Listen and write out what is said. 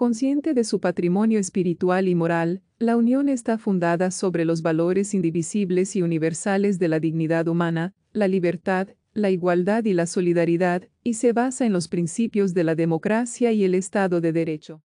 Consciente de su patrimonio espiritual y moral, la unión está fundada sobre los valores indivisibles y universales de la dignidad humana, la libertad, la igualdad y la solidaridad, y se basa en los principios de la democracia y el Estado de Derecho.